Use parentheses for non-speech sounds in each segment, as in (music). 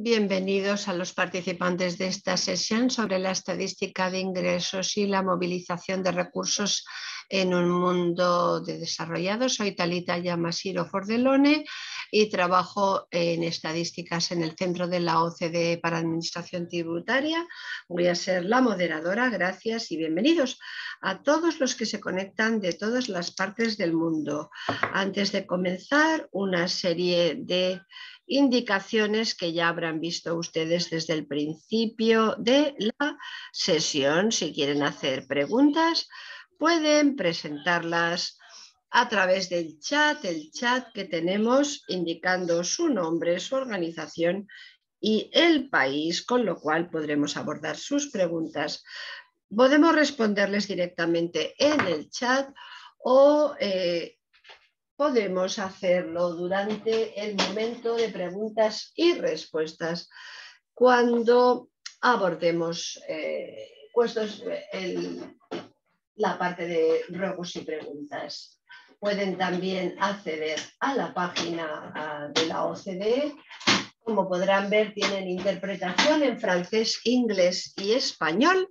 Bienvenidos a los participantes de esta sesión sobre la estadística de ingresos y la movilización de recursos en un mundo de desarrollados. Soy Talita Yamasiro Fordelone y trabajo en estadísticas en el centro de la OCDE para Administración Tributaria. Voy a ser la moderadora. Gracias y bienvenidos a todos los que se conectan de todas las partes del mundo. Antes de comenzar, una serie de indicaciones que ya habrán visto ustedes desde el principio de la sesión. Si quieren hacer preguntas, pueden presentarlas a través del chat, el chat que tenemos indicando su nombre, su organización y el país, con lo cual podremos abordar sus preguntas. Podemos responderles directamente en el chat o eh, podemos hacerlo durante el momento de preguntas y respuestas cuando abordemos eh, eh el, la parte de ruegos y preguntas. Pueden también acceder a la página ah, de la OCDE. Como podrán ver, tienen interpretación en francés, inglés y español.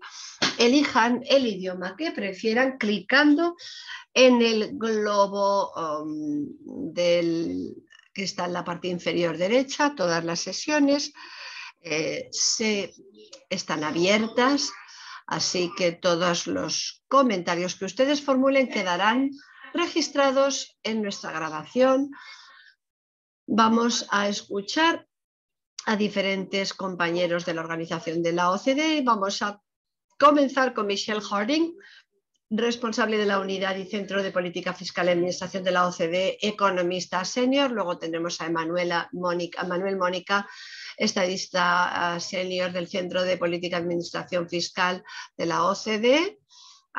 Elijan el idioma que prefieran clicando en el globo um, del, que está en la parte inferior derecha. Todas las sesiones eh, se, están abiertas Así que todos los comentarios que ustedes formulen quedarán registrados en nuestra grabación. Vamos a escuchar a diferentes compañeros de la organización de la OCDE. Vamos a comenzar con Michelle Harding, responsable de la unidad y centro de política fiscal y administración de la OCDE, economista senior. Luego tendremos a Emanuela Mónica, Manuel Mónica, estadista eh, senior del centro de política y administración fiscal de la OCDE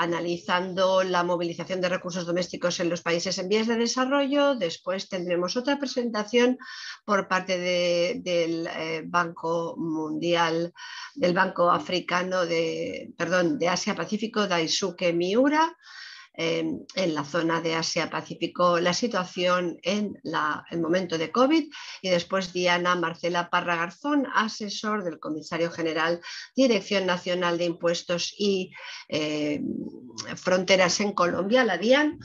analizando la movilización de recursos domésticos en los países en vías de desarrollo. Después tendremos otra presentación por parte del eh, Banco Mundial, del Banco Africano de, perdón, de Asia Pacífico, Daisuke Miura en la zona de Asia-Pacífico la situación en el momento de COVID y después Diana Marcela Parra Garzón, asesor del comisario general, Dirección Nacional de Impuestos y eh, Fronteras en Colombia, la DIAN.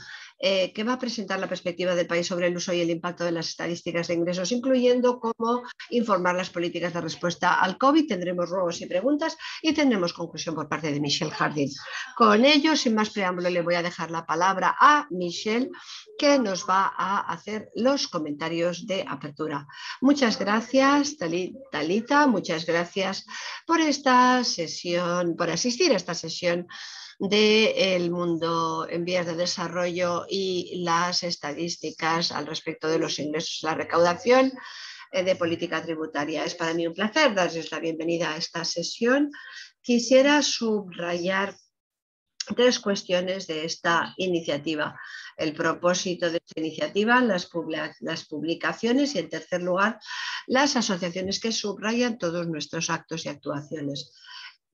Eh, que va a presentar la perspectiva del país sobre el uso y el impacto de las estadísticas de ingresos, incluyendo cómo informar las políticas de respuesta al COVID. Tendremos ruegos y preguntas y tendremos conclusión por parte de Michelle Jardín. Con ello, sin más preámbulo, le voy a dejar la palabra a Michelle, que nos va a hacer los comentarios de apertura. Muchas gracias, Talita. Muchas gracias por esta sesión, por asistir a esta sesión del mundo en vías de desarrollo y las estadísticas al respecto de los ingresos la recaudación eh, de política tributaria. Es para mí un placer darles la bienvenida a esta sesión. Quisiera subrayar tres cuestiones de esta iniciativa. El propósito de esta iniciativa, las, publicaciones y, en tercer lugar, las asociaciones que subrayan todos nuestros actos y actuaciones.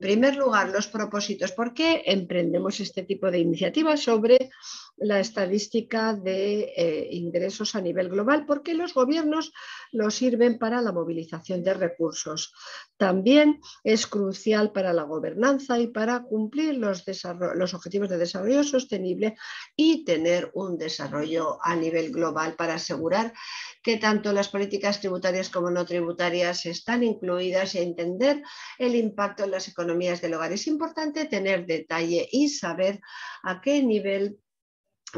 En primer lugar, los propósitos. ¿Por qué emprendemos este tipo de iniciativas sobre la estadística de eh, ingresos a nivel global? Porque los gobiernos lo sirven para la movilización de recursos. También es crucial para la gobernanza y para cumplir los, los objetivos de desarrollo sostenible y tener un desarrollo a nivel global para asegurar que tanto las políticas tributarias como no tributarias están incluidas y entender el impacto en las economías del hogar. Es importante tener detalle y saber a qué nivel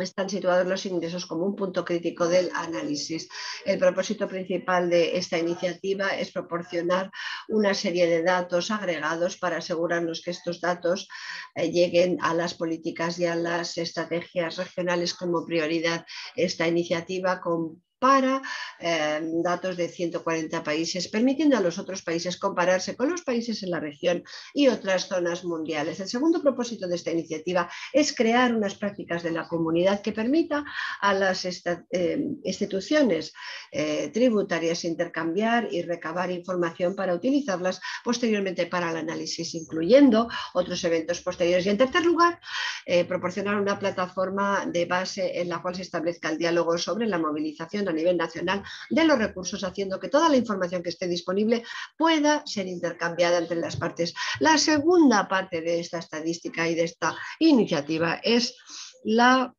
están situados los ingresos como un punto crítico del análisis. El propósito principal de esta iniciativa es proporcionar una serie de datos agregados para asegurarnos que estos datos eh, lleguen a las políticas y a las estrategias regionales como prioridad. Esta iniciativa con para em, datos de 140 países, permitiendo a los otros países compararse con los países en la región y otras zonas mundiales. El segundo propósito de esta iniciativa es crear unas prácticas de la comunidad que permita a las em, instituciones eh, tributarias intercambiar y recabar información para utilizarlas posteriormente para el análisis, incluyendo otros eventos posteriores. Y en tercer lugar, eh, proporcionar una plataforma de base en la cual se establezca el diálogo sobre la movilización a nivel nacional de los recursos, haciendo que toda la información que esté disponible pueda ser intercambiada entre las partes. La segunda parte de esta estadística y de esta iniciativa es la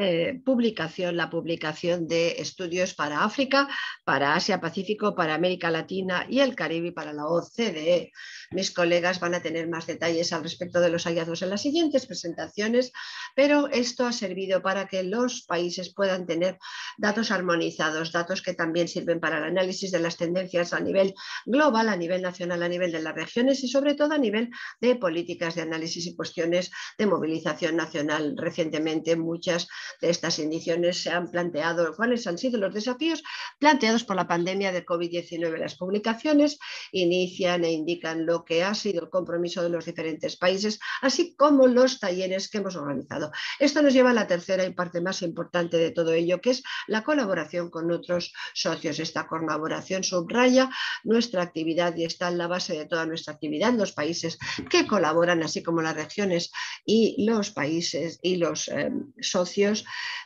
eh, publicación, la publicación de estudios para África, para Asia Pacífico, para América Latina y el Caribe para la OCDE. Mis colegas van a tener más detalles al respecto de los hallazgos en las siguientes presentaciones, pero esto ha servido para que los países puedan tener datos armonizados, datos que también sirven para el análisis de las tendencias a nivel global, a nivel nacional, a nivel de las regiones y sobre todo a nivel de políticas de análisis y cuestiones de movilización nacional. Recientemente muchas de estas indicaciones se han planteado cuáles han sido los desafíos planteados por la pandemia de COVID-19. Las publicaciones inician e indican lo que ha sido el compromiso de los diferentes países, así como los talleres que hemos organizado. Esto nos lleva a la tercera y parte más importante de todo ello, que es la colaboración con otros socios. Esta colaboración subraya nuestra actividad y está en la base de toda nuestra actividad, los países que colaboran, así como las regiones y los países y los eh, socios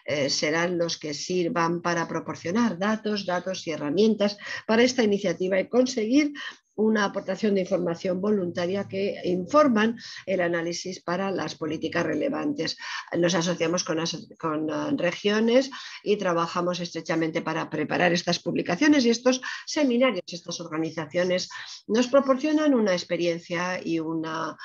eh, serán los que sirvan para proporcionar datos, datos y herramientas para esta iniciativa y conseguir una aportación de información voluntaria que informan el análisis para las políticas relevantes. Nos asociamos con, eh, regiones y trabajamos estrechamente para preparar estas publicaciones y estos seminarios. Estas organizaciones nos proporcionan una experiencia y una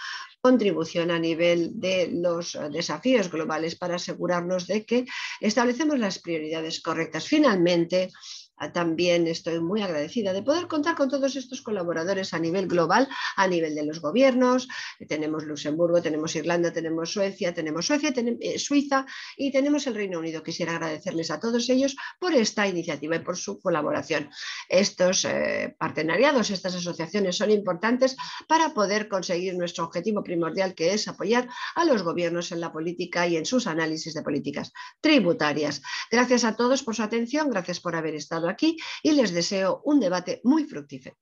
contribución a nivel de los eh, desafíos globales para asegurarnos de que establecemos las prioridades correctas. Finalmente, Ah, también estoy muy agradecida de poder contar con todos estos colaboradores a nivel global, a nivel de los gobiernos. Eh, tenemos Luxemburgo, tenemos Irlanda, tenemos Suecia, tenemos Suecia, eh, Suiza y tenemos el Reino Unido. Quisiera agradecerles a todos ellos por esta iniciativa y por su colaboración. Estos eh, partenariados, estas asociaciones son importantes para poder conseguir nuestro objetivo primordial, que es apoyar a los gobiernos en la política y en sus análisis de políticas tributarias. Gracias a todos por su atención, gracias por haber estado aquí y les deseo un debate muy fructífero.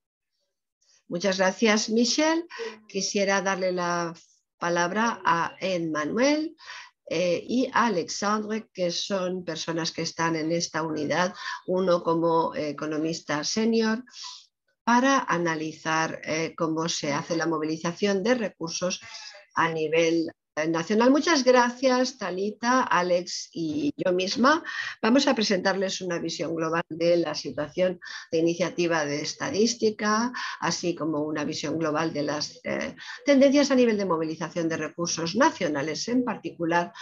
Muchas gracias, Michelle. Quisiera darle la palabra a Emmanuel eh, y a Alexandre, que son personas que están en esta unidad, uno como economista senior, para analizar eh, cómo se hace la movilización de recursos a nivel Nacional. Muchas gracias, Talita, Alex y yo misma. Vamos a presentarles una visión global de la situación de iniciativa de estadística, así como una visión global de las eh, tendencias a nivel de movilización de recursos nacionales, en particular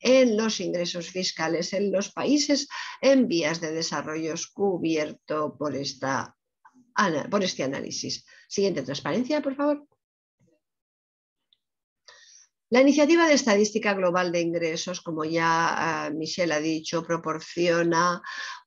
en los ingresos fiscales en los países en vías de desarrollo cubierto por, esta, por este análisis. Siguiente transparencia, por favor. La iniciativa de estadística global de ingresos, como ya ah, Michelle ha dicho, proporciona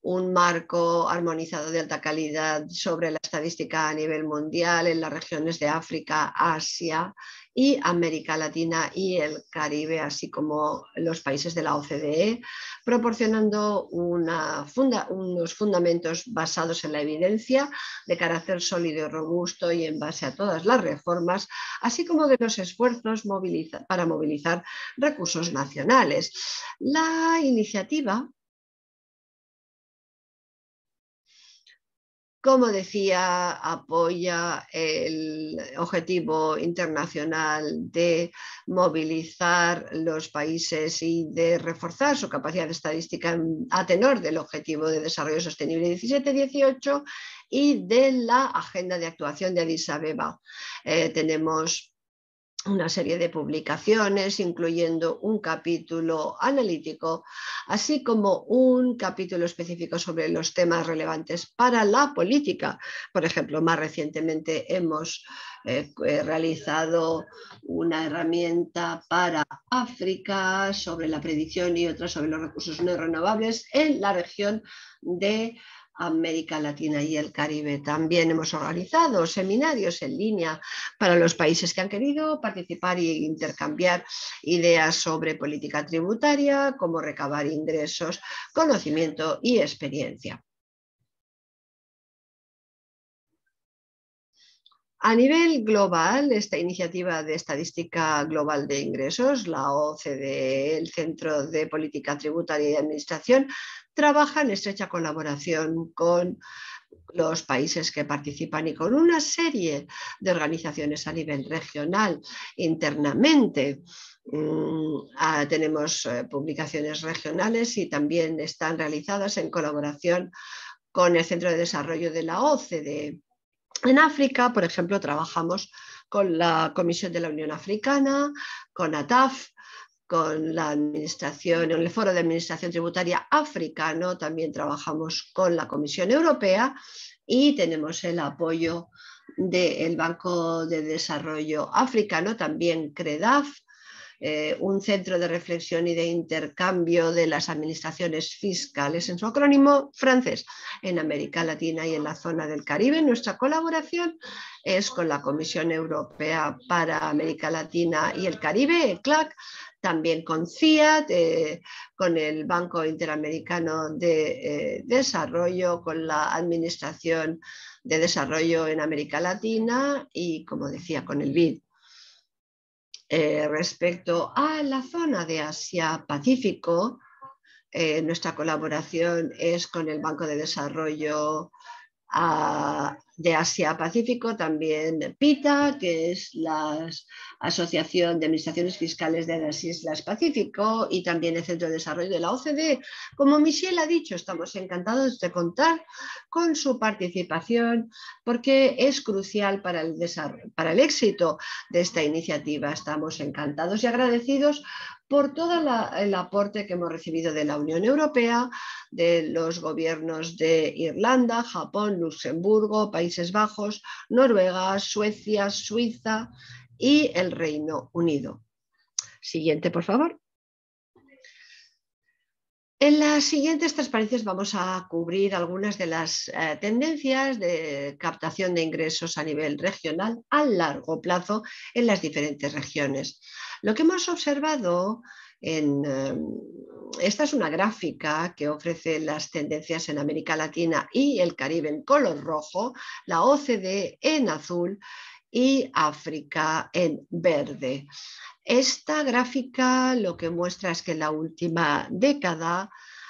un marco armonizado de alta calidad sobre la estadística a nivel mundial en las regiones de África, Asia y América Latina y el Caribe, así como los países de la OCDE, proporcionando unos fundamentos basados en la evidencia de carácter sólido y robusto y en base a todas las reformas, así como de los esfuerzos para movilizar recursos nacionales. La iniciativa como decía, apoya el objetivo internacional de movilizar los países y de reforzar su capacidad estadística a tenor del objetivo de desarrollo sostenible 17-18 y de la agenda de actuación de Addis Abeba. Eh, tenemos una serie de publicaciones, incluyendo un capítulo analítico, así como un capítulo específico sobre los temas relevantes para la política. Por ejemplo, más recientemente hemos eh, eh, realizado una herramienta para África sobre la predicción y otra sobre los recursos no renovables en la región de América Latina y el Caribe. También hemos organizado seminarios en línea para los países que han querido participar e intercambiar ideas sobre política tributaria, cómo recabar ingresos, conocimiento y experiencia. A nivel global, esta iniciativa de estadística global de ingresos, la OCDE, el Centro de Política Tributaria y Administración, trabaja en estrecha colaboración con los países que participan y con una serie de organizaciones a nivel regional internamente. Mm, ah, tenemos eh, publicaciones regionales y también están realizadas en colaboración con el Centro de Desarrollo de la OCDE. En África, por ejemplo, trabajamos con la Comisión de la Unión Africana, con ATAF, con la administración, en el Foro de Administración Tributaria Africano, también trabajamos con la Comisión Europea y tenemos el apoyo del Banco de Desarrollo Africano, también CREDAF, eh, un centro de reflexión y de intercambio de las administraciones fiscales, en su acrónimo francés, en América Latina y en la zona del Caribe. Nuestra colaboración es con la Comisión Europea para América Latina y el Caribe, CLAC, también con CIAT, eh, con el Banco Interamericano de eh, Desarrollo, con la Administración de Desarrollo en América Latina y, como decía, con el BID. Eh, respecto a la zona de Asia-Pacífico, eh, nuestra colaboración es con el Banco de Desarrollo ah, de Asia-Pacífico, también PITA, que es la Asociación de Administraciones Fiscales de las Islas Pacífico y también el Centro de Desarrollo de la OCDE. Como Michelle ha dicho, estamos encantados de contar con su participación porque es crucial para el, desarrollo, para el éxito de esta iniciativa. Estamos encantados y agradecidos por todo el aporte que hemos recibido de la Unión Europea, de los gobiernos de Irlanda, Japón, Luxemburgo, países Países Bajos, Noruega, Suecia, Suiza y el Reino Unido. Siguiente, por favor. En las siguientes transparencias vamos a cubrir algunas de las eh, tendencias de captación de ingresos a nivel regional a largo plazo en las diferentes regiones. Lo que hemos observado Em, esta es una gráfica que ofrece las tendencias en América Latina y el Caribe en color rojo, la OCDE en azul y África en verde. Esta gráfica lo que muestra es que en la última década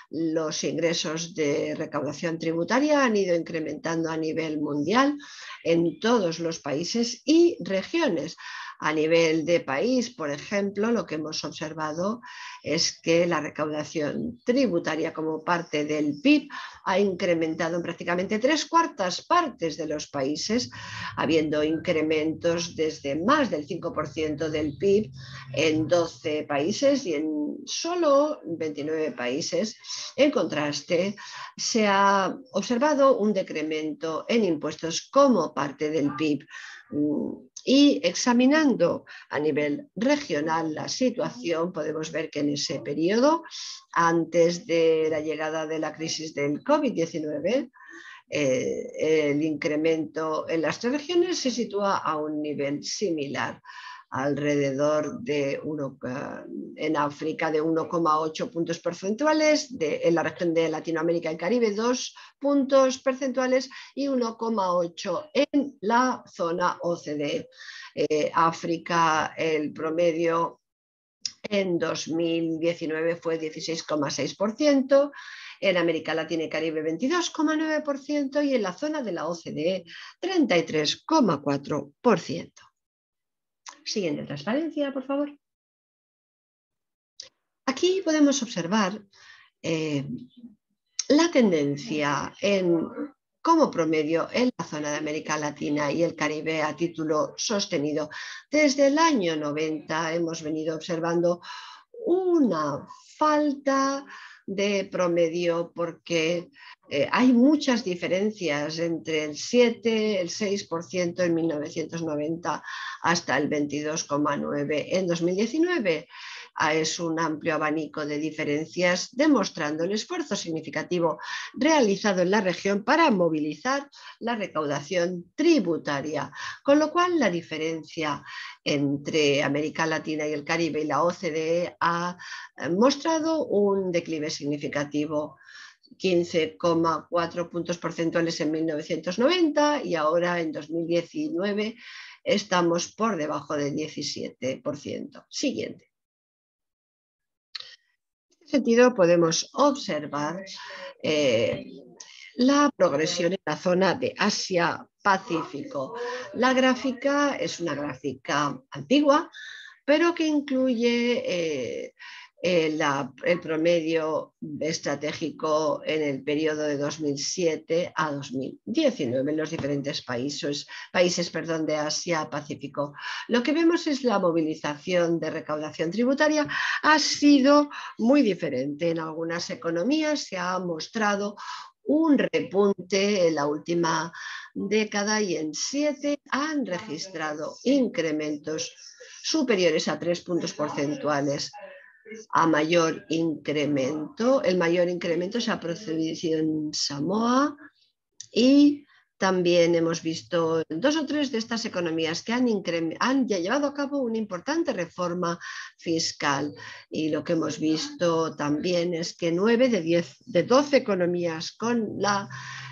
los ingresos de recaudación tributaria han ido incrementando a nivel mundial en todos los países y regiones. A nivel de país, por ejemplo, lo que hemos observado es que la recaudación tributaria como parte del PIB ha incrementado en prácticamente tres cuartas partes de los países, habiendo incrementos desde más del 5% del PIB en 12 países y en solo 29 países. En contraste, se ha observado un decremento en impuestos como parte del PIB y examinando a nivel regional la situación, podemos ver que en ese periodo, antes de la llegada de la crisis del COVID-19, eh, el incremento en las tres regiones se sitúa a un nivel similar alrededor de ah, en África de 1,8 puntos porcentuales, en la región de Latinoamérica y Caribe 2 puntos porcentuales y 1,8 en la zona OCDE. Eh, África, el promedio en 2019 fue 16,6%, en América Latina y Caribe 22,9% y en la zona de la OCDE 33,4%. Siguiente transparencia, por favor. Aquí podemos observar eh, la tendencia en como promedio en la zona de América Latina y el Caribe a título sostenido. Desde el año 90 hemos venido observando una falta de promedio porque eh, hay muchas diferencias entre el 7, el 6% en 1990 hasta el 22,9 en 2019. Ah, es un amplio abanico de diferencias, demostrando el esfuerzo significativo realizado en la región para movilizar la recaudación tributaria, con lo cual la diferencia entre América Latina y el Caribe y la OCDE ha eh, mostrado un declive significativo. 15,4 puntos porcentuales en 1990 y ahora en 2019 estamos por debajo del 17%. Siguiente este sentido podemos observar eh, la progresión en la zona de Asia-Pacífico. La gráfica es una gráfica antigua, pero que incluye eh, eh, el, promedio estratégico en el periodo de 2007 a 2019 en los diferentes países, países perdón, de Asia Pacífico. Lo que vemos es la movilización de recaudación tributaria ha sido muy diferente. En algunas economías se ha mostrado un repunte en la última década y en siete han registrado incrementos superiores a tres puntos porcentuales a mayor incremento. El mayor incremento se ha producido en Samoa y también hemos visto dos o tres de estas economías que han, han llevado a cabo una importante reforma fiscal. Y lo que hemos visto también es que nueve de, diez, de 12 economías con la,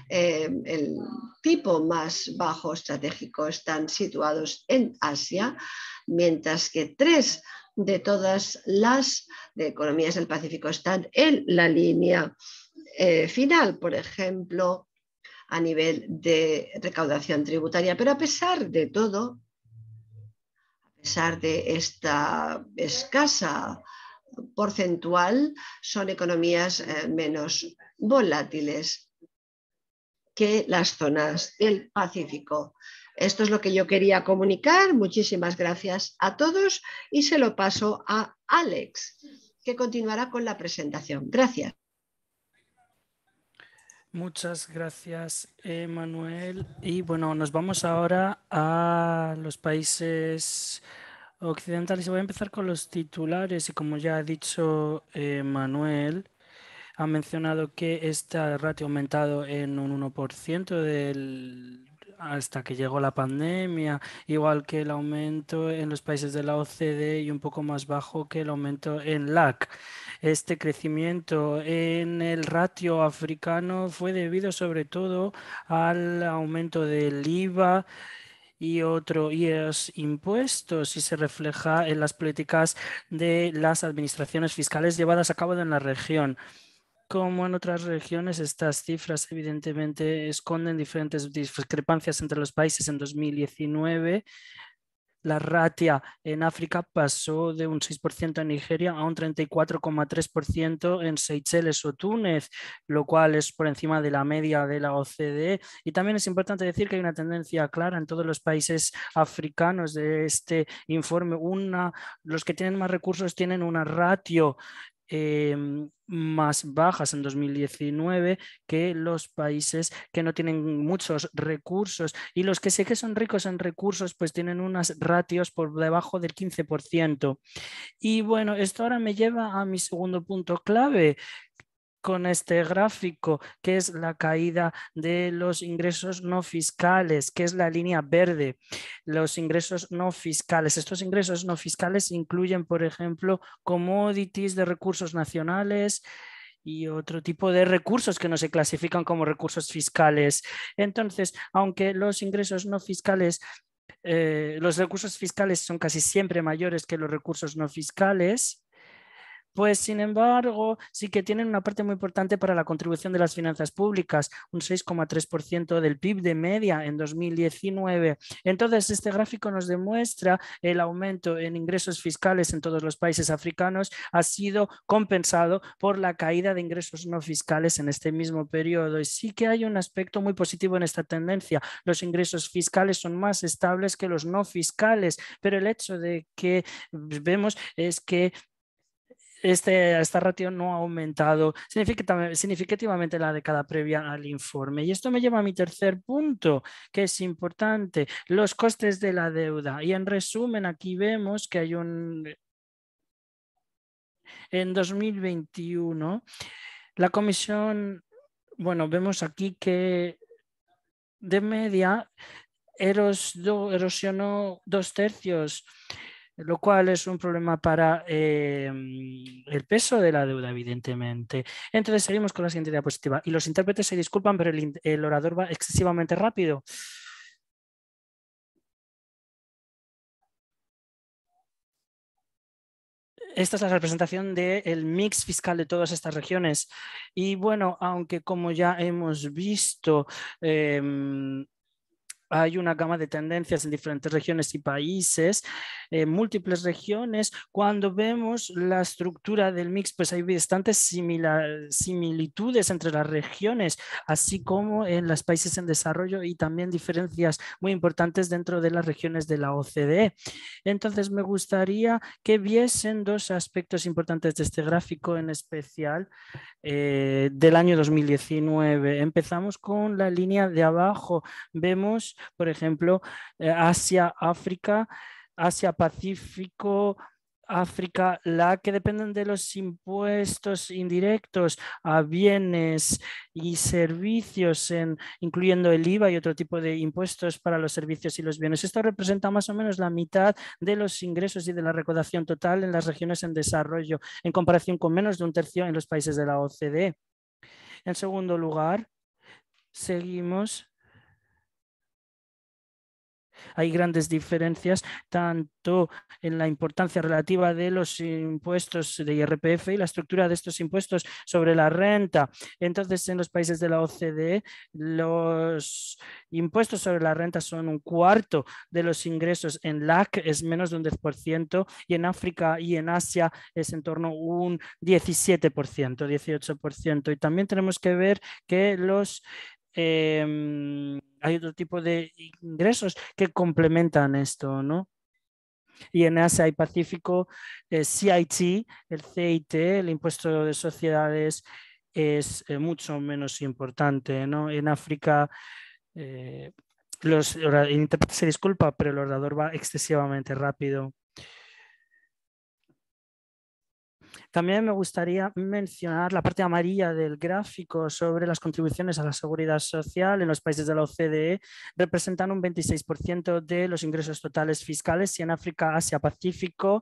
eh, el tipo más bajo estratégico están situados en Asia, mientras que tres de todas las economías del Pacífico están en la línea eh, final, por ejemplo, a nivel de recaudación tributaria. Pero a pesar de todo, a pesar de esta escasa porcentual, son economías eh, menos volátiles que las zonas del Pacífico. Esto es lo que yo quería comunicar. Muchísimas gracias a todos y se lo paso a Alex, que continuará con la presentación. Gracias. Muchas gracias, Manuel. Y bueno, nos vamos ahora a los países occidentales. voy a empezar con los titulares. Y como ya ha dicho eh, Manuel, ha mencionado que esta ratio ha aumentado en un 1% del hasta que llegó la pandemia, igual que el aumento en los países de la OCDE y un poco más bajo que el aumento en LAC. Este crecimiento en el ratio africano fue debido sobre todo al aumento del IVA y otros y impuestos y se refleja en las políticas de las administraciones fiscales llevadas a cabo en la región como en otras regiones, estas cifras evidentemente esconden diferentes discrepancias entre los países. En 2019, la ratio en África pasó de un 6% en Nigeria a un 34,3% en Seychelles o Túnez, lo cual es por encima de la media de la OCDE. Y también es importante decir que hay una tendencia clara en todos los países africanos de este informe. Una, los que tienen más recursos tienen una ratio Em, más bajas en 2019 que los países que no tienen muchos recursos y los que sé que son ricos en recursos pues tienen unas ratios por debajo del 15%. Y bueno, esto ahora me lleva a mi segundo punto clave, con este gráfico, que es la caída de los ingresos no fiscales, que es la línea verde, los ingresos no fiscales. Estos ingresos no fiscales incluyen, por ejemplo, commodities de recursos nacionales, y otro tipo de recursos que no se clasifican como recursos fiscales. Entonces, aunque los ingresos no fiscales, eh, los recursos fiscales son casi siempre mayores que los recursos no fiscales, pues sin embargo, sí que tienen una parte muy importante para la contribución de las finanzas públicas, un 6,3% del PIB de media en 2019. Entonces, este gráfico nos demuestra el aumento en ingresos fiscales en todos los países africanos ha sido compensado por la caída de ingresos no fiscales en este mismo periodo. Y sí que hay un aspecto muy positivo en esta tendencia. Los ingresos fiscales son más estables que los no fiscales, pero el hecho de que pues, vemos es que este, esta ratio no ha aumentado significativamente la década previa al informe. Y esto me lleva a mi tercer punto, que es importante, los costes de la deuda. Y en resumen, aquí vemos que hay un... En 2021, la comisión, bueno, vemos aquí que de media erosionó dos tercios lo cual es un problema para em, el peso de la deuda, evidentemente. Entonces, seguimos con la siguiente diapositiva. Y los intérpretes se disculpan, pero el, orador va excesivamente rápido. esta es la representación del mix fiscal de todas estas regiones. Y bueno, aunque como ya hemos visto, em, hay una gama de tendencias en diferentes regiones y países, en eh, múltiples regiones. Cuando vemos la estructura del mix, pues hay bastantes similitudes entre las regiones, así como en los países en desarrollo y también diferencias muy importantes dentro de las regiones de la OCDE. Entonces, me gustaría que viesen dos aspectos importantes de este gráfico en especial eh, del año 2019. Empezamos con la línea de abajo. Vemos por ejemplo, eh, Asia, África, Asia Pacífico, África, la que dependen de los impuestos indirectos a bienes y servicios, incluyendo el IVA y otro tipo de impuestos para los servicios y los bienes. Esto representa más o menos la mitad de los ingresos y de la recaudación total en las regiones en desarrollo, en comparación con menos de un tercio en los países de la OCDE. En segundo lugar, seguimos hay grandes diferencias tanto en la importancia relativa de los impuestos de IRPF y la estructura de estos impuestos sobre la renta. Entonces, en los países de la OCDE, los impuestos sobre la renta son un cuarto de los ingresos. En LAC es menos de un 10% y en África y en Asia es en torno a un 17%, 18%. Y también tenemos que ver que los Em, hay otro tipo de ingresos que complementan esto, ¿no? Y en Asia y Pacífico, eh, CIT, el CIT, el impuesto de sociedades, es eh, mucho menos importante, En África, eh, los, se disculpa, pero el ordenador va excesivamente rápido. También me gustaría mencionar la parte amarilla del gráfico sobre las contribuciones a la seguridad social en los países de la OCDE, representan un 26% de los ingresos totales fiscales y en África, Asia, Pacífico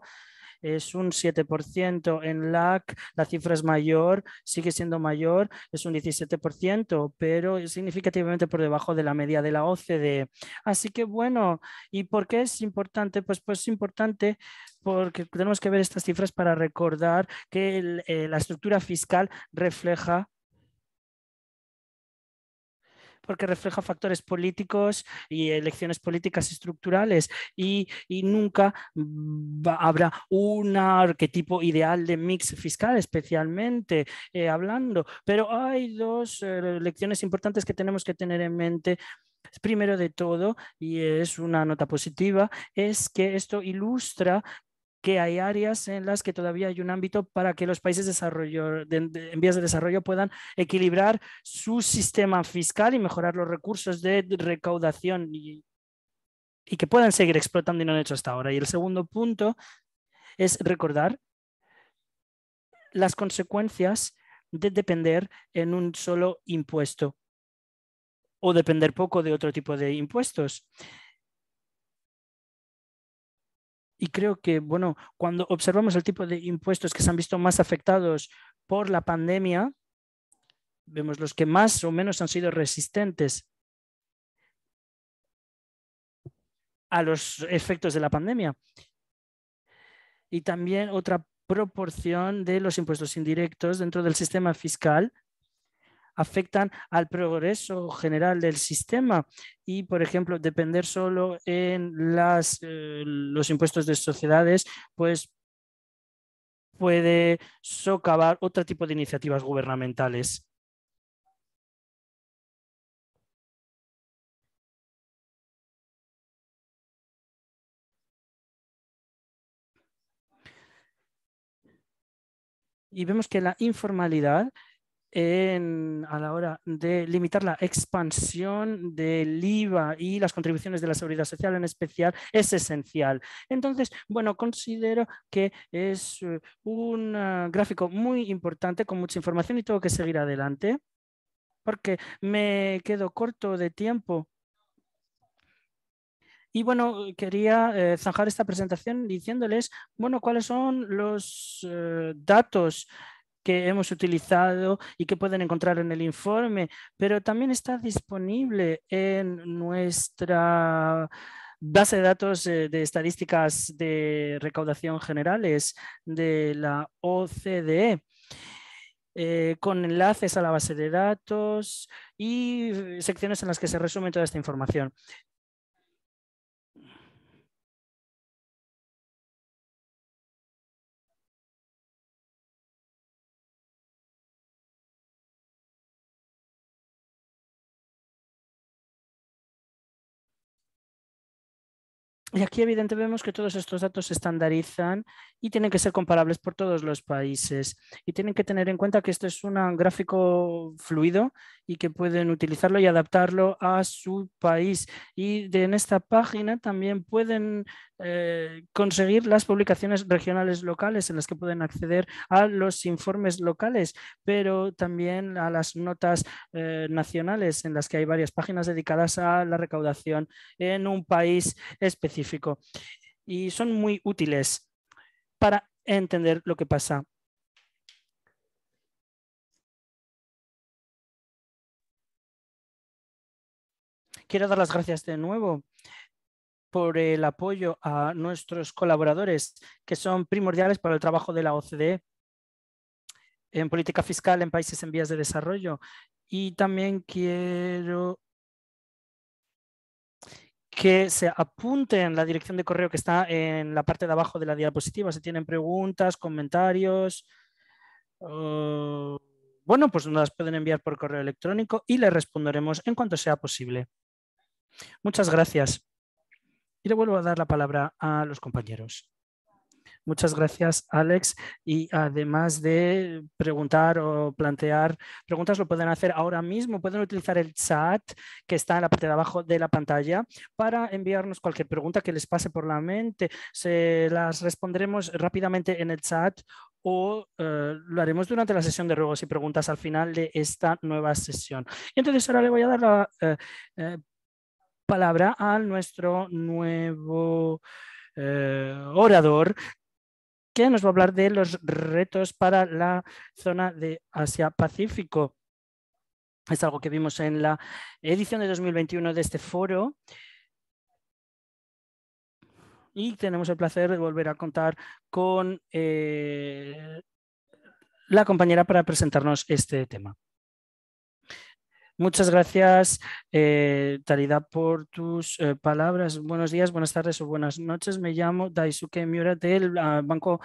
es un 7%, en LAC la cifra es mayor, sigue siendo mayor, es un 17%, pero significativamente por debajo de la media de la OCDE. Así que bueno, ¿y por qué es importante? Pues, pues es importante porque tenemos que ver estas cifras para recordar que eh, la estructura fiscal refleja porque refleja factores políticos y elecciones políticas estructurales y, nunca habrá un arquetipo ideal de mix fiscal, especialmente eh, hablando. Pero hay dos eh, lecciones importantes que tenemos que tener en mente primero de todo, y es una nota positiva, es que esto ilustra que hay áreas en las que todavía hay un ámbito para que los países en vías de desarrollo puedan equilibrar su sistema fiscal y mejorar los recursos de recaudación y, y que puedan seguir explotando y no han hecho hasta ahora. Y el segundo punto es recordar las consecuencias de depender en un solo impuesto o depender poco de otro tipo de impuestos. Y creo que, bueno, cuando observamos el tipo de impuestos que se han visto más afectados por la pandemia, vemos los que más o menos han sido resistentes a los efectos de la pandemia. Y también otra proporción de los impuestos indirectos dentro del sistema fiscal afectan al progreso general del sistema y, por ejemplo, depender solo en las, eh, los impuestos de sociedades, pues puede socavar otro tipo de iniciativas gubernamentales. Y vemos que la informalidad a la hora de limitar la expansión del IVA y las contribuciones de la seguridad social en especial es esencial. Entonces, bueno, considero que es eh, un ah, gráfico muy importante con mucha información y tengo que seguir adelante porque me quedo corto de tiempo. Y bueno, eh, quería eh, zanjar esta presentación diciéndoles, bueno, cuáles son los datos que hemos utilizado y que pueden encontrar en el informe, pero también está disponible en nuestra base de datos eh, de estadísticas de recaudación generales de la OCDE. Eh, con enlaces a la base de datos y eh, secciones en las que se resume toda esta información. Y aquí, evidentemente, vemos que todos estos datos se estandarizan y tienen que ser comparables por todos los países. Y tienen que tener en cuenta que esto es un gráfico fluido y que pueden utilizarlo y adaptarlo a su país. Y en esta página también pueden eh, conseguir las publicaciones regionales locales en las que pueden acceder a los informes locales, pero también a las notas eh, nacionales en las que hay varias páginas dedicadas a la recaudación en un país específico. Y son muy útiles para entender lo que pasa. Quiero dar las gracias de nuevo por el apoyo a nuestros colaboradores, que son primordiales para el trabajo de la OCDE en política fiscal en países en vías de desarrollo. Y también quiero que se apunten la dirección de correo que está en la parte de abajo de la diapositiva. Si tienen preguntas, comentarios, bueno, pues nos las pueden enviar por correo electrónico y les responderemos en cuanto sea posible. Muchas gracias. Y le vuelvo a dar la palabra a los compañeros. Muchas gracias, Alex. Y además de preguntar o plantear preguntas, lo pueden hacer ahora mismo. Pueden utilizar el chat que está en la parte de abajo de la pantalla para enviarnos cualquier pregunta que les pase por la mente. Se las responderemos rápidamente en el chat o eh, lo haremos durante la sesión de ruegos y preguntas al final de esta nueva sesión. Y entonces ahora le voy a dar la eh, eh, palabra a nuestro nuevo eh, orador que nos va a hablar de los retos para la zona de Asia-Pacífico. Es algo que vimos en la edición de 2021 de este foro. Y tenemos el placer de volver a contar con eh, la compañera para presentarnos este tema. Muchas gracias, eh, por tus eh, palabras. Buenos días, buenas tardes o buenas noches. Me llamo Daisuke Miura del ah, Banco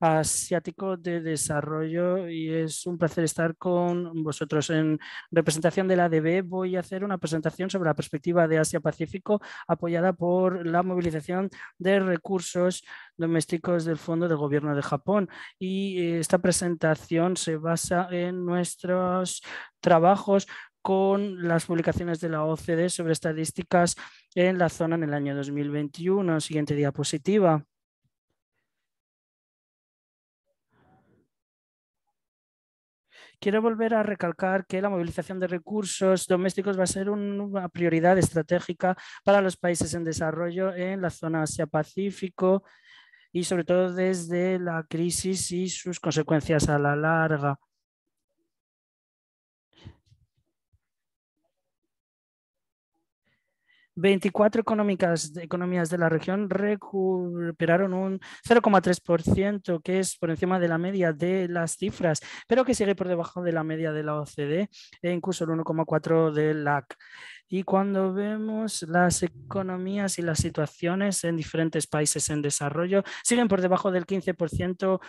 Asiático de Desarrollo y es un placer estar con vosotros. En representación de la ADB voy a hacer una presentación sobre la perspectiva de Asia-Pacífico apoyada por la movilización de recursos domésticos del Fondo del Gobierno de Japón. Y eh, esta presentación se basa en nuestros trabajos con las publicaciones de la OCDE sobre estadísticas en la zona en el año 2021. Siguiente diapositiva. Quiero volver a recalcar que la movilización de recursos domésticos va a ser una prioridad estratégica para los países en desarrollo en la zona Asia-Pacífico y sobre todo desde la crisis y sus consecuencias a la larga. 24 económicas, economías de la región recuperaron un 0,3%, que es por encima de la media de las cifras, pero que sigue por debajo de la media de la OCDE e incluso el 1,4% del LAC. Y cuando vemos las economías y las situaciones en diferentes países en desarrollo, siguen por debajo del 15%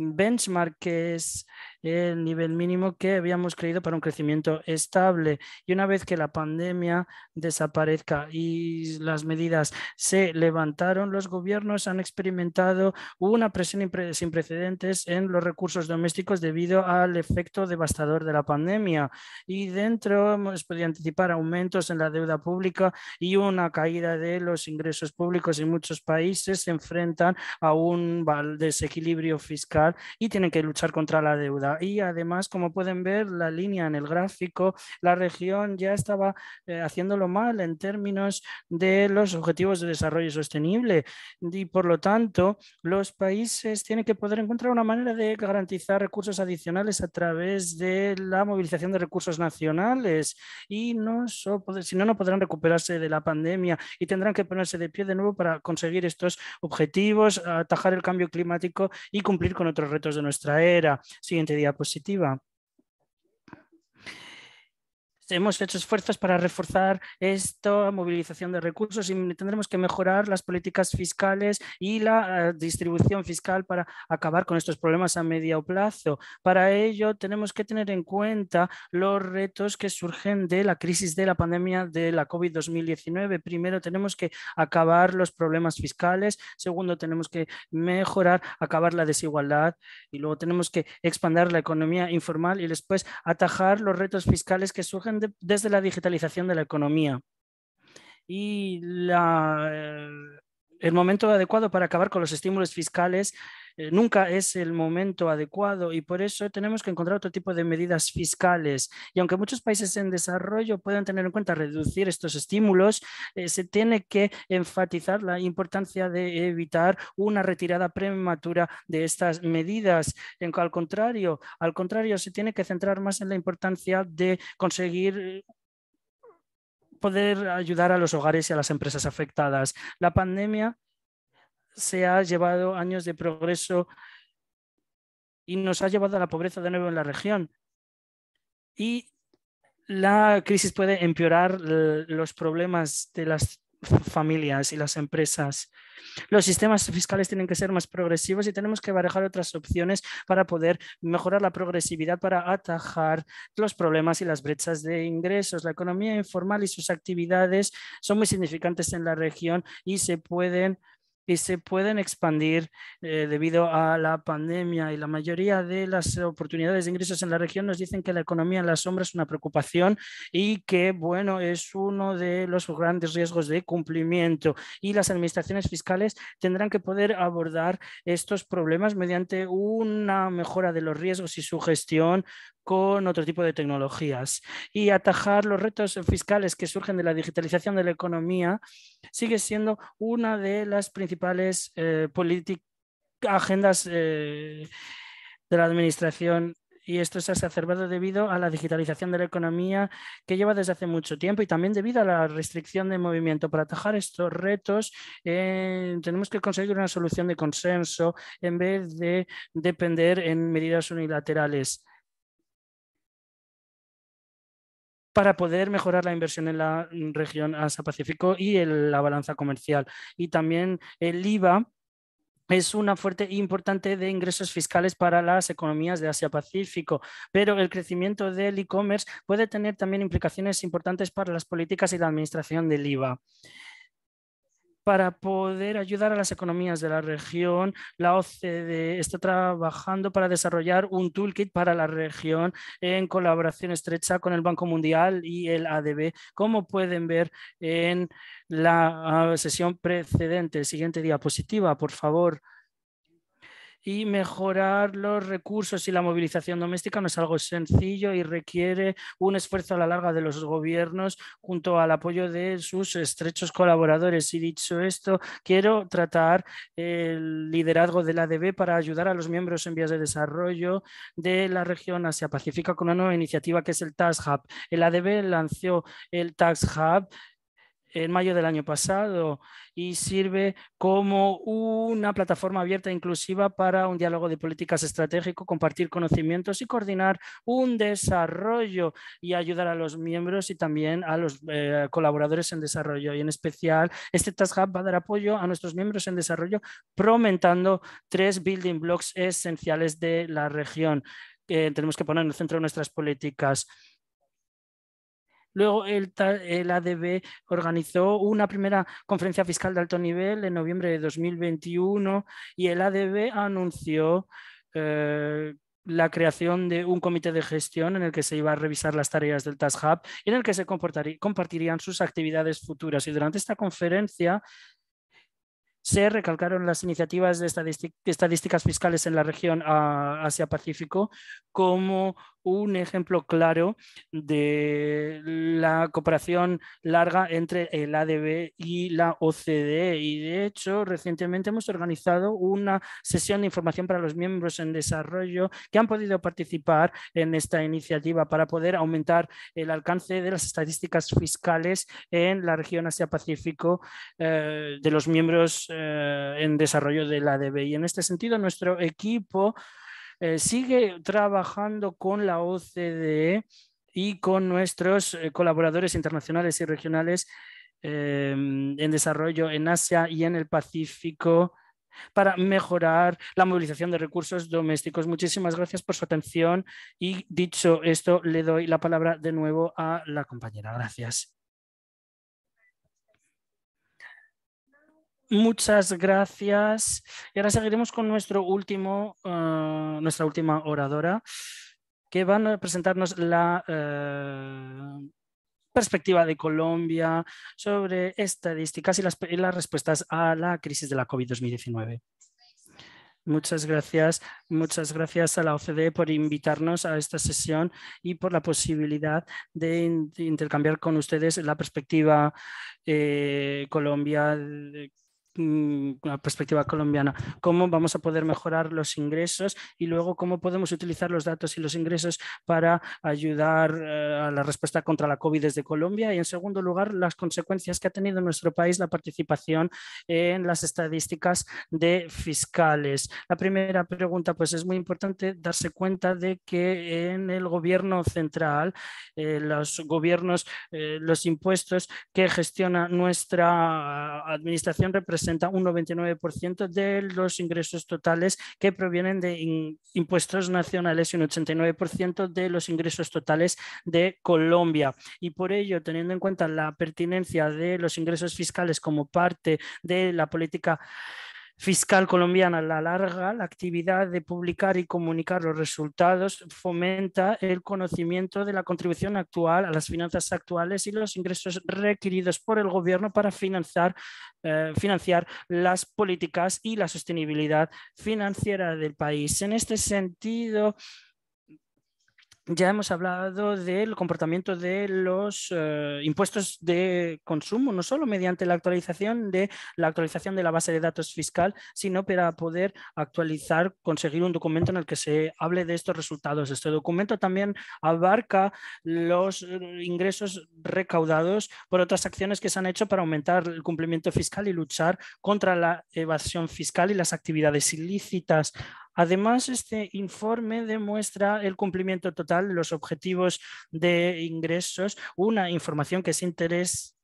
benchmark, que es el nivel mínimo que habíamos creído para un crecimiento estable. Y una vez que la pandemia desaparezca y las medidas se levantaron, los gobiernos han experimentado una presión sin precedentes en los recursos domésticos debido al efecto devastador de la pandemia. Y dentro hemos podido anticipar aumentos en la deuda pública y una caída de los ingresos públicos en muchos países se enfrentan a un desequilibrio fiscal y tienen que luchar contra la deuda y además, como pueden ver, la línea en el gráfico, la región ya estaba eh, haciéndolo mal en términos de los objetivos de desarrollo sostenible y por lo tanto los países tienen que poder encontrar una manera de garantizar recursos adicionales a través de la movilización de recursos nacionales y no si no, no podrán recuperarse de la pandemia y tendrán que ponerse de pie de nuevo para conseguir estos objetivos, atajar el cambio climático y cumplir con otros retos de nuestra era. Siguiente diapositiva hemos hecho esfuerzos para reforzar esta movilización de recursos y tendremos que mejorar las políticas fiscales y la eh, distribución fiscal para acabar con estos problemas a medio plazo. Para ello, tenemos que tener en cuenta los retos que surgen de la crisis de la pandemia de la COVID-2019. Primero, tenemos que acabar los problemas fiscales. Segundo, tenemos que mejorar, acabar la desigualdad y luego tenemos que expandir la economía informal y después atajar los retos fiscales que surgen desde la digitalización de la economía y eh, el momento adecuado para acabar con los estímulos fiscales eh, nunca es el momento adecuado y por eso tenemos que encontrar otro tipo de medidas fiscales. Y aunque muchos países en desarrollo puedan tener en cuenta reducir estos estímulos, eh, se tiene que enfatizar la importancia de evitar una retirada prematura de estas medidas. En, al contrario, al contrario, se tiene que centrar más en la importancia de conseguir poder ayudar a los hogares y a las empresas afectadas. La pandemia se ha llevado años de progreso y nos ha llevado a la pobreza de nuevo en la región. Y la crisis puede empeorar los problemas de las familias y las empresas. Los sistemas fiscales tienen que ser más progresivos y tenemos que barajar otras opciones para poder mejorar la progresividad, para atajar los problemas y las brechas de ingresos. La economía informal y sus actividades son muy significantes en la región y se pueden y se pueden expandir eh, debido a la pandemia y la mayoría de las oportunidades de ingresos en la región nos dicen que la economía en la sombra es una preocupación y que, bueno, es uno de los grandes riesgos de cumplimiento y las administraciones fiscales tendrán que poder abordar estos problemas mediante una mejora de los riesgos y su gestión con otro tipo de tecnologías. Y atajar los retos fiscales que surgen de la digitalización de la economía sigue siendo una de las principales eh, agendas eh, de la administración y esto se ha exacerbado debido a la digitalización de la economía que lleva desde hace mucho tiempo y también debido a la restricción de movimiento. Para atajar estos retos eh, tenemos que conseguir una solución de consenso en vez de depender en medidas unilaterales. para poder mejorar la inversión en la región Asia-Pacífico y en la balanza comercial. Y también el IVA, es una fuerte importante de ingresos fiscales para las economías de Asia-Pacífico, pero el crecimiento del e-commerce puede tener también implicaciones importantes para las políticas y la administración del IVA para poder ayudar a las economías de la región. La OCDE está trabajando para desarrollar un toolkit para la región en colaboración estrecha con el Banco Mundial y el ADB, como pueden ver en la ah, sesión precedente. Siguiente diapositiva, por favor y mejorar los recursos y la movilización doméstica no es algo sencillo y requiere un esfuerzo a la larga de los gobiernos junto al apoyo de sus estrechos colaboradores. Y dicho esto, quiero tratar el liderazgo del ADB para ayudar a los miembros en vías de desarrollo de la región Asia-Pacífica con una nueva iniciativa que es el Tax Hub. El ADB lanzó el Tax Hub en mayo del año pasado y sirve como una plataforma abierta e inclusiva para un diálogo de políticas estratégico, compartir conocimientos y coordinar un desarrollo y ayudar a los miembros y también a los eh, colaboradores en desarrollo. Y en especial, este Task Hub va a dar apoyo a nuestros miembros en desarrollo, prometiendo tres building blocks esenciales de la región. que tenemos que poner en el centro de nuestras políticas Luego el, ADB organizó una primera conferencia fiscal de alto nivel en noviembre de 2021 y el ADB anunció eh, la creación de un comité de gestión en el que se iba a revisar las tareas del Task Hub y en el que se compartirían sus actividades futuras. Y durante esta conferencia se recalcaron las iniciativas de, estadísticas fiscales en la región ah, Asia-Pacífico como un ejemplo claro de la cooperación larga entre el ADB y la OCDE. Y de hecho, recientemente hemos organizado una sesión de información para los miembros en desarrollo que han podido participar en esta iniciativa para poder aumentar el alcance de las estadísticas fiscales en la región Asia-Pacífico eh, de los miembros eh, en desarrollo del ADB. Y en este sentido, nuestro equipo eh, sigue trabajando con la OCDE y con nuestros eh, colaboradores internacionales y regionales eh, en desarrollo en Asia y en el Pacífico para mejorar la movilización de recursos domésticos. Muchísimas gracias por su atención y dicho esto, le doy la palabra de nuevo a la compañera. Gracias. Muchas gracias. Y ahora seguiremos con nuestro último, ah, nuestra última oradora, que van a presentarnos la eh, perspectiva de Colombia sobre estadísticas y las, respuestas a la crisis de la covid 19 Muchas gracias. Muchas gracias a la OCDE por invitarnos a esta sesión y por la posibilidad de, intercambiar con ustedes la perspectiva colombiana. Eh, Colombia. Mm, la perspectiva colombiana, cómo vamos a poder mejorar los ingresos y luego cómo podemos utilizar los datos y los ingresos para ayudar eh, a la respuesta contra la COVID desde Colombia y en segundo lugar las consecuencias que ha tenido nuestro país la participación en las estadísticas de fiscales. La primera pregunta pues es muy importante darse cuenta de que en el gobierno central eh, los gobiernos eh, los impuestos que gestiona nuestra ah, administración representan un 99% de los ingresos totales que provienen de impuestos nacionales y un 89% de los ingresos totales de Colombia. Y por ello, teniendo en cuenta la pertinencia de los ingresos fiscales como parte de la política fiscal colombiana a la larga, la actividad de publicar y comunicar los resultados fomenta el conocimiento de la contribución actual a las finanzas actuales y los ingresos requeridos por el gobierno para financiar, eh, financiar las políticas y la sostenibilidad financiera del país. En este sentido, ya hemos hablado del comportamiento de los eh, impuestos de consumo, no solo mediante la actualización de la actualización de la base de datos fiscal, sino para poder actualizar, conseguir un documento en el que se hable de estos resultados. Este documento también abarca los eh, ingresos recaudados por otras acciones que se han hecho para aumentar el cumplimiento fiscal y luchar contra la evasión fiscal y las actividades ilícitas Además, este informe demuestra el cumplimiento total de los objetivos de ingresos, una información que es interés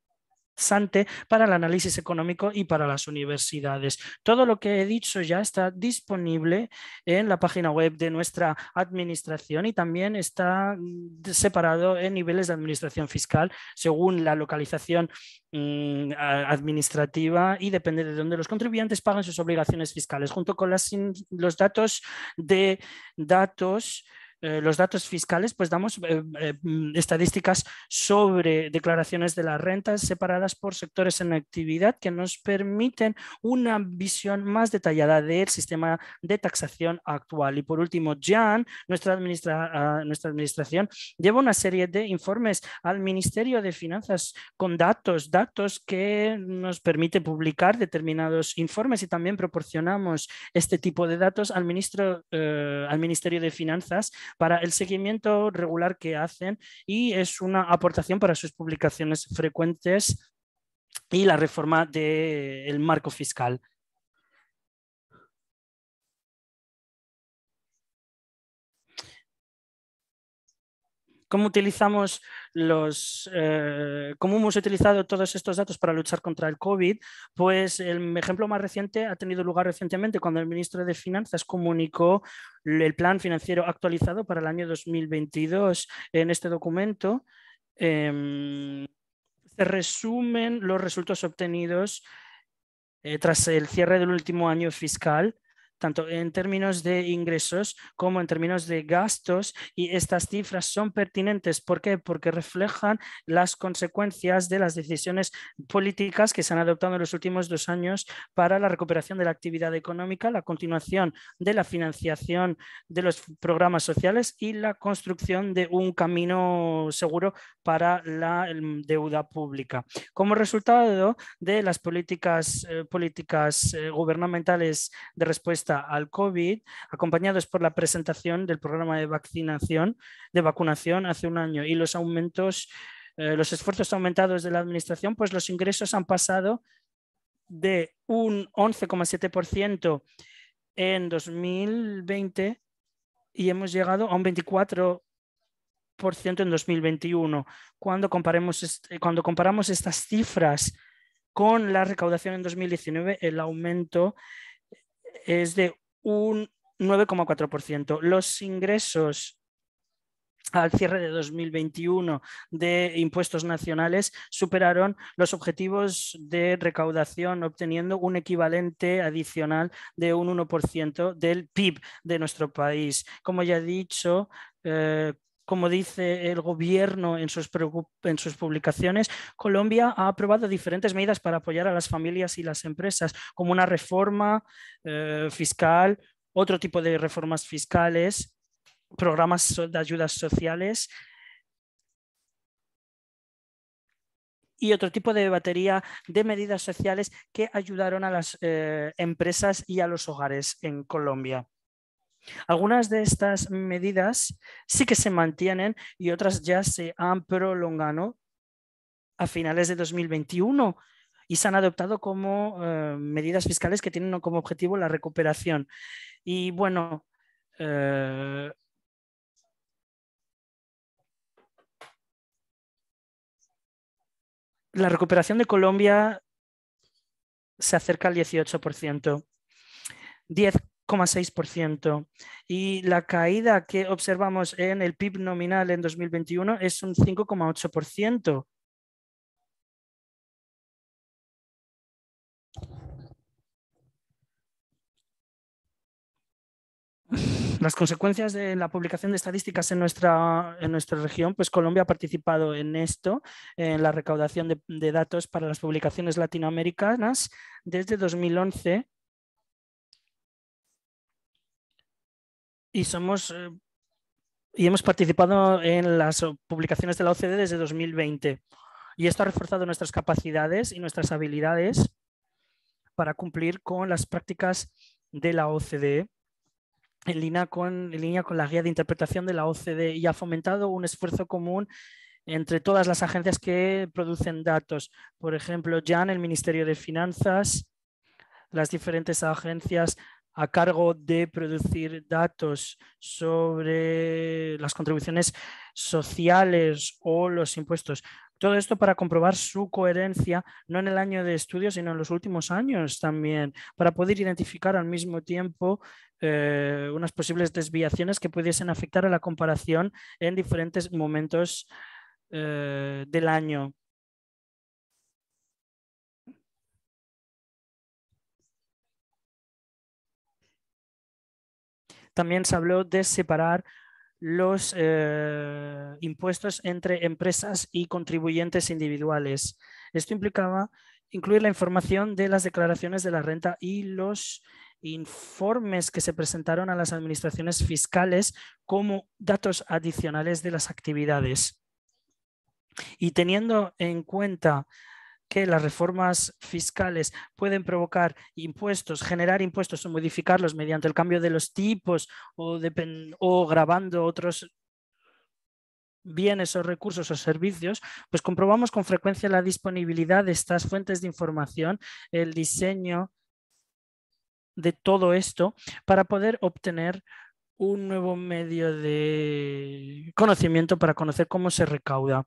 para el análisis económico y para las universidades. Todo lo que he dicho ya está disponible en la página web de nuestra administración y también está mm, separado en niveles de administración fiscal según la localización mm, administrativa y depende de dónde los contribuyentes pagan sus obligaciones fiscales, junto con los datos de datos eh, los datos fiscales, pues damos eh, eh, mm, estadísticas sobre declaraciones de las rentas separadas por sectores en actividad que nos permiten una visión más detallada del sistema de taxación actual. Y por último, Jan, nuestra, ah, nuestra administración lleva una serie de informes al Ministerio de Finanzas con datos, datos que nos permite publicar determinados informes y también proporcionamos este tipo de datos al, ministro, al Ministerio de Finanzas para el seguimiento regular que hacen y es una aportación para sus publicaciones frecuentes y la reforma del marco fiscal. Eh, cómo hemos utilizado todos estos datos para luchar contra el COVID, pues el ejemplo más reciente ha tenido lugar recientemente cuando el ministro de Finanzas comunicó el plan financiero actualizado para el año 2022. En este documento em, se resumen los resultados obtenidos eh, tras el cierre del último año fiscal tanto en términos de ingresos como en términos de gastos, y estas cifras son pertinentes. ¿Por qué? Porque reflejan las consecuencias de las decisiones políticas que se han adoptado en los últimos dos años para la recuperación de la actividad económica, la continuación de la financiación de los programas sociales y la construcción de un camino seguro para la deuda pública. Como resultado de las políticas, eh, políticas eh, gubernamentales de respuesta al COVID, acompañados por la presentación del programa de vacunación, de vacunación hace un año y los aumentos, eh, los esfuerzos aumentados de la administración, pues los ingresos han pasado de un 11,7% en 2020 y hemos llegado a un 24% en 2021. Cuando, comparemos cuando comparamos estas cifras con la recaudación en 2019, el aumento es de un 9,4%. Los ingresos al cierre de 2021 de impuestos nacionales superaron los objetivos de recaudación, obteniendo un equivalente adicional de un 1% del PIB de nuestro país. Como ya he dicho, eh, como dice el gobierno en sus, publicaciones, Colombia ha aprobado diferentes medidas para apoyar a las familias y las empresas, como una reforma eh, fiscal, otro tipo de reformas fiscales, programas de ayudas sociales y otro tipo de batería de medidas sociales que ayudaron a las eh, empresas y a los hogares en Colombia. Algunas de estas medidas sí que se mantienen y otras ya se han prolongado a finales de 2021 y se han adoptado como eh, medidas fiscales que tienen como objetivo la recuperación. Y bueno, eh, la recuperación de Colombia se acerca al 18%. 10 0,6%. Y la caída que observamos en el PIB nominal en 2021 es un 5,8%. Las consecuencias de la publicación de estadísticas en nuestra, en nuestra región, pues Colombia ha participado en esto, en la recaudación de datos para las publicaciones latinoamericanas desde 2011 y somos eh, y hemos participado en las publicaciones de la OCDE desde 2020 y esto ha reforzado nuestras capacidades y nuestras habilidades para cumplir con las prácticas de la OCDE en línea con, en línea con la guía de interpretación de la OCDE y ha fomentado un esfuerzo común entre todas las agencias que producen datos. Por ejemplo, ya en el Ministerio de Finanzas, las diferentes agencias a cargo de producir datos sobre las contribuciones sociales o los impuestos. Todo esto para comprobar su coherencia, no en el año de estudio, sino en los últimos años también, para poder identificar al mismo tiempo eh, unas posibles desviaciones que pudiesen afectar a la comparación en diferentes momentos eh, del año. También se habló de separar los eh, impuestos entre empresas y contribuyentes individuales. Esto implicaba incluir la información de las declaraciones de la renta y los informes que se presentaron a las administraciones fiscales como datos adicionales de las actividades. Y teniendo en cuenta las reformas fiscales pueden provocar impuestos, generar impuestos o modificarlos mediante el cambio de los tipos o, o grabando otros bienes o recursos o servicios, pues comprobamos con frecuencia la disponibilidad de estas fuentes de información, el diseño de todo esto para poder obtener un nuevo medio de conocimiento para conocer cómo se recauda.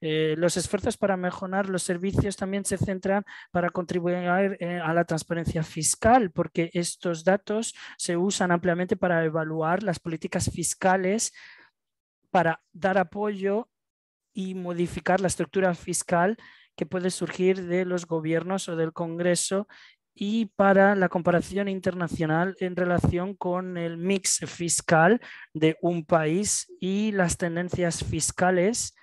Eh, los esfuerzos para mejorar los servicios también se centran para contribuir eh, a la transparencia fiscal, porque estos datos se usan ampliamente para evaluar las políticas fiscales para dar apoyo y modificar la estructura fiscal que puede surgir de los gobiernos o del Congreso y para la comparación internacional en relación con el mix fiscal de un país y las tendencias fiscales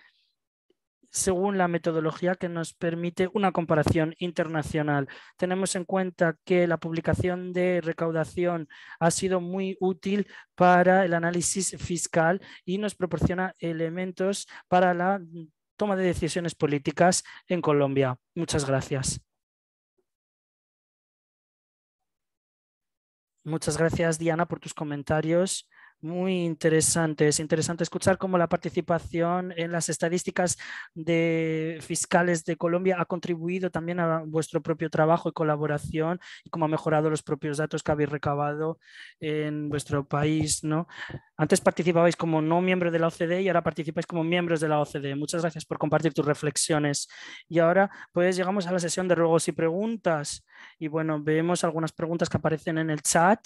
según la metodología que nos permite una comparación internacional. Tenemos en cuenta que la publicación de recaudación ha sido muy útil para el análisis fiscal y nos proporciona elementos para la toma de decisiones políticas en Colombia. Muchas gracias. Muchas gracias, Diana, por tus comentarios. Muy interesante, es interesante escuchar cómo la participación en las estadísticas de fiscales de Colombia ha contribuido también a vuestro propio trabajo y colaboración y cómo ha mejorado los propios datos que habéis recabado en vuestro país. ¿no? Antes participabais como no miembro de la OCDE y ahora participáis como miembros de la OCDE. Muchas gracias por compartir tus reflexiones. Y ahora pues llegamos a la sesión de ruegos y preguntas y bueno, vemos algunas preguntas que aparecen en el chat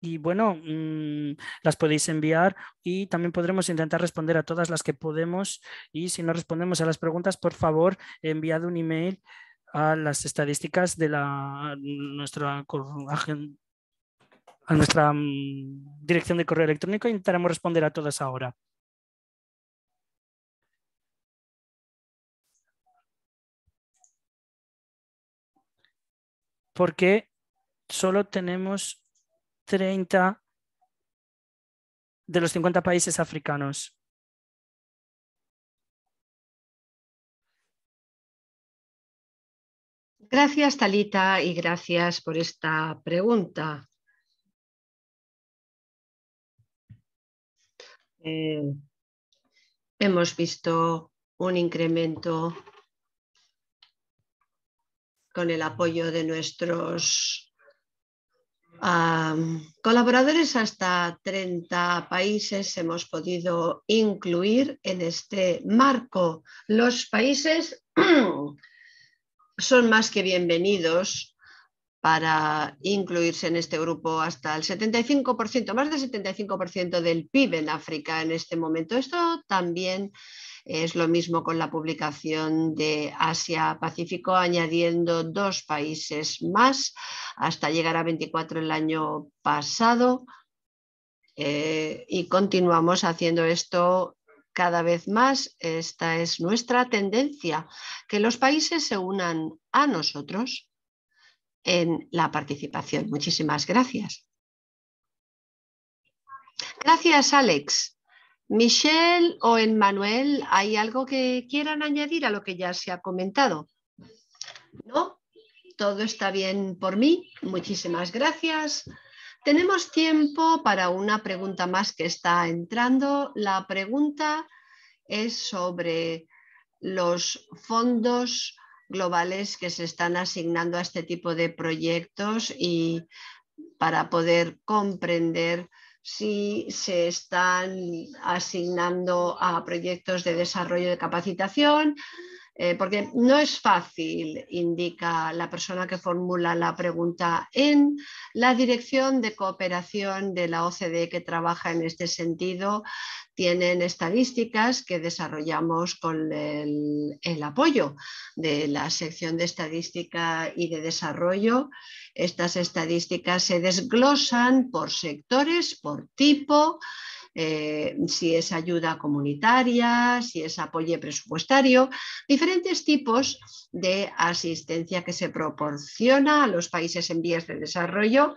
y bueno, mm, las podéis enviar y también podremos intentar responder a todas las que podemos. Y si no respondemos a las preguntas, por favor, enviad un email a las estadísticas de la, nuestra a nuestra mm, dirección de correo electrónico e intentaremos responder a todas ahora. Porque solo tenemos de los 50 países africanos. Gracias, Talita, y gracias por esta pregunta. Eh, hemos visto un incremento con el apoyo de nuestros colaboradores hasta 30 países hemos podido incluir en este marco. Los países (clears throat) son más que bienvenidos para incluirse en este grupo hasta el 75%, más del 75% del PIB en África en este momento. Esto también es lo mismo con la publicación de Asia-Pacífico, añadiendo dos países más hasta llegar a 24 el año pasado. Eh, y continuamos haciendo esto cada vez más. Esta es nuestra tendencia, que los países se unan a nosotros en la participación. Muchísimas gracias. Gracias, Alex. Michelle o Emmanuel, ¿hay algo que quieran añadir a lo que ya se ha comentado? ¿No? Todo está bien por mí. Muchísimas gracias. Tenemos tiempo para una pregunta más que está entrando. La pregunta es sobre los fondos globales que se están asignando a este tipo de proyectos y para poder comprender si se están asignando a proyectos de desarrollo de capacitación, eh, porque no es fácil, indica la persona que formula la pregunta, en la dirección de cooperación de la OCDE que trabaja en este sentido. Tienen estadísticas que desarrollamos con el apoyo de la sección de estadística y de desarrollo. Estas estadísticas se desglosan por sectores, por tipo eh, si es ayuda comunitaria, si es apoyo presupuestario, diferentes tipos de asistencia que se proporciona a los países en vías de desarrollo.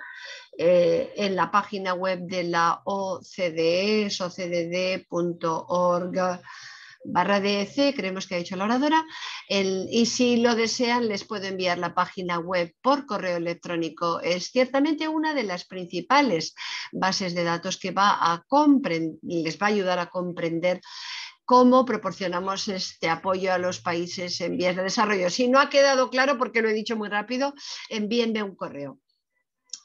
Eh, en la página web de la OCDE, es barra DEC, creemos que ha dicho la oradora, y si lo desean les puedo enviar la página web por correo electrónico. Es ciertamente una de las principales bases de datos que va a les va a ayudar a comprender cómo proporcionamos este apoyo a los países en vías de desarrollo. Si no ha quedado claro, porque lo he dicho muy rápido, envíenme un correo.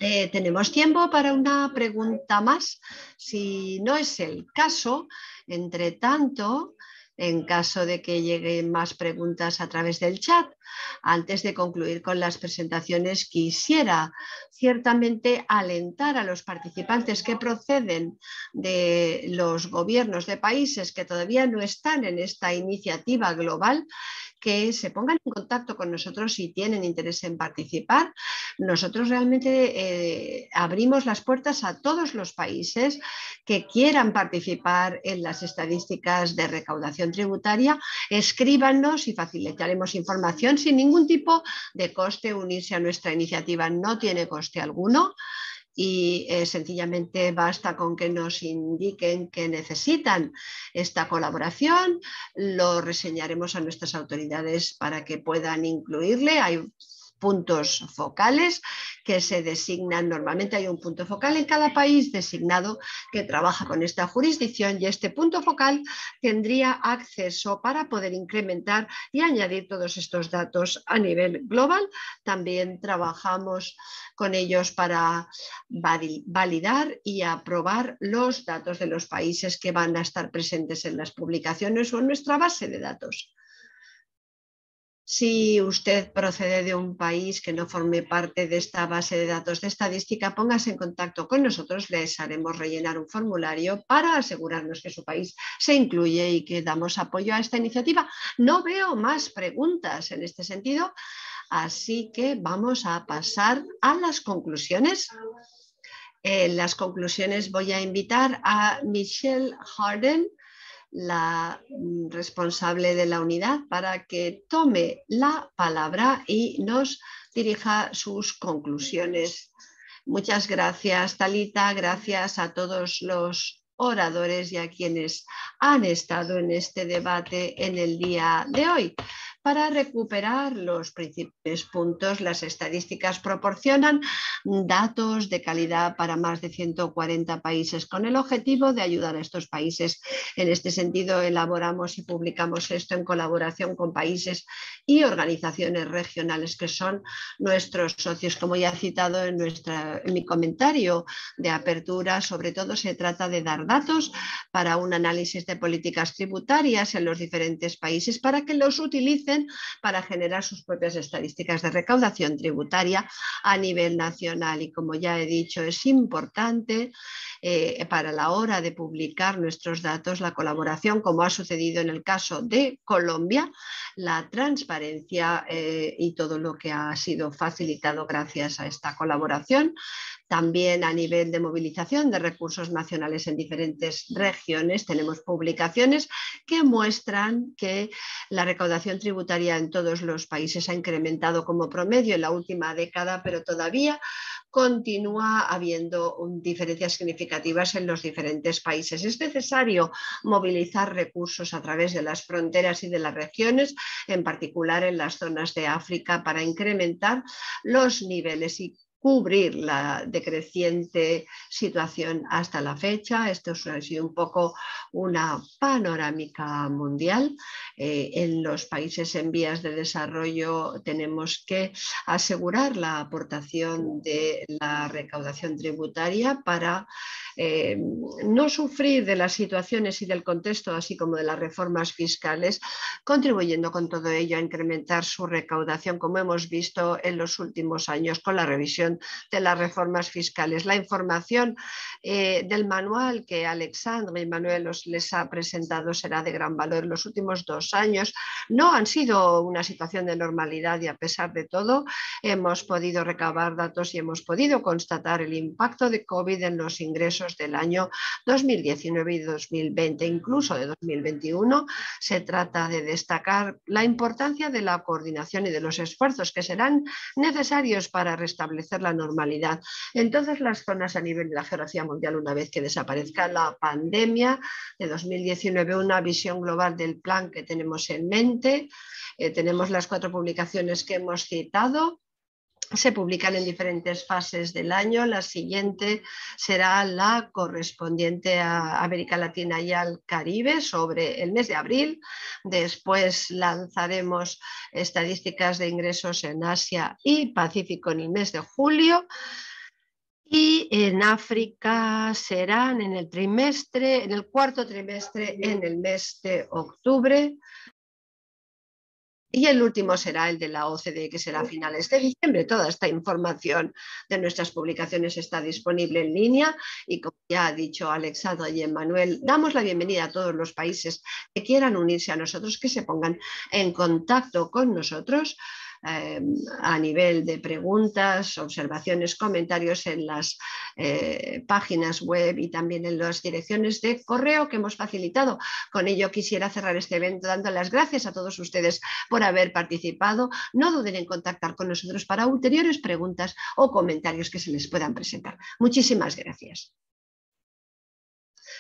Eh, Tenemos tiempo para una pregunta más. Si no es el caso, entre tanto, en caso de que lleguen más preguntas a través del chat. Antes de concluir con las presentaciones, quisiera ciertamente alentar a los participantes que proceden de los gobiernos de países que todavía no están en esta iniciativa global que se pongan en contacto con nosotros si tienen interés en participar. Nosotros realmente eh, abrimos las puertas a todos los países que quieran participar en las estadísticas de recaudación tributaria. Escríbanos y facilitaremos información sin ningún tipo de coste. Unirse a nuestra iniciativa no tiene coste alguno y eh, sencillamente basta con que nos indiquen que necesitan esta colaboración, lo reseñaremos a nuestras autoridades para que puedan incluirle puntos focales que se designan normalmente. Hay un punto focal en cada país designado que trabaja con esta jurisdicción y este punto focal tendría acceso para poder incrementar y añadir todos estos datos a nivel global. También trabajamos con ellos para validar y aprobar los datos de los países que van a estar presentes en las publicaciones o en nuestra base de datos. Si usted procede de un país que no forme parte de esta base de datos de estadística, póngase en contacto con nosotros, les haremos rellenar un formulario para asegurarnos que su país se incluye y que damos apoyo a esta iniciativa. No veo más preguntas en este sentido, así que vamos a pasar a las conclusiones. En las conclusiones voy a invitar a Michelle Harden la responsable de la unidad para que tome la palabra y nos dirija sus conclusiones. Muchas gracias, Talita. Gracias a todos los oradores y a quienes han estado en este debate en el día de hoy. Para recuperar los principales puntos, las estadísticas proporcionan datos de calidad para más de 140 países con el objetivo de ayudar a estos países. En este sentido, elaboramos y publicamos esto en colaboración con países y organizaciones regionales que son nuestros socios, como ya he citado en, nuestra, en mi comentario de apertura. Sobre todo se trata de dar datos para un análisis de políticas tributarias en los diferentes países para que los utilicen para generar sus propias estadísticas de recaudación tributaria a nivel nacional. Y como ya he dicho, es importante eh, para la hora de publicar nuestros datos la colaboración, como ha sucedido en el caso de Colombia, la transparencia eh, y todo lo que ha sido facilitado gracias a esta colaboración también a nivel de movilización de recursos nacionales en diferentes regiones tenemos publicaciones que muestran que la recaudación tributaria en todos los países ha incrementado como promedio en la última década, pero todavía continúa habiendo diferencias significativas en los diferentes países. Es necesario movilizar recursos a través de las fronteras y de las regiones, en particular en las zonas de África, para incrementar los niveles y cubrir la decreciente situación hasta la fecha. Esto ha sido un poco una panorámica mundial. Eh, en los países en vías de desarrollo tenemos que asegurar la aportación de la recaudación tributaria para eh, no sufrir de las situaciones y del contexto, así como de las reformas fiscales, contribuyendo con todo ello a incrementar su recaudación, como hemos visto en los últimos años con la revisión de las reformas fiscales. La información eh, del manual que Alexandre y Manuel os les ha presentado será de gran valor. Los últimos dos años no han sido una situación de normalidad y a pesar de todo hemos podido recabar datos y hemos podido constatar el impacto de COVID en los ingresos del año 2019 y 2020, incluso de 2021. Se trata de destacar la importancia de la coordinación y de los esfuerzos que serán necesarios para restablecer la normalidad. Entonces las zonas a nivel de la geografía mundial, una vez que desaparezca la pandemia de 2019, una visión global del plan que tenemos en mente. Eh, tenemos las cuatro publicaciones que hemos citado se publican en diferentes fases del año. La siguiente será la correspondiente a América Latina y al Caribe sobre el mes de abril. Después lanzaremos estadísticas de ingresos en Asia y Pacífico en el mes de julio. Y en África serán en el trimestre, en el cuarto trimestre, en el mes de octubre y el último será el de la OCDE, que será a finales de diciembre. Toda esta información de nuestras publicaciones está disponible en línea y como ya ha dicho Alexandra y Manuel damos la bienvenida a todos los países que quieran unirse a nosotros, que se pongan en contacto con nosotros. Em, a nivel de preguntas, observaciones, comentarios en las eh, páginas web y también en las direcciones de correo que hemos facilitado. Con ello quisiera cerrar este evento dando las gracias a todos ustedes por haber participado. No duden en contactar con nosotros para ulteriores preguntas o comentarios que se les puedan presentar. Muchísimas gracias.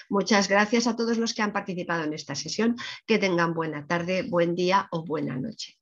Muchas gracias a todos los que han participado en esta sesión. Que tengan buena tarde, buen día o buena noche.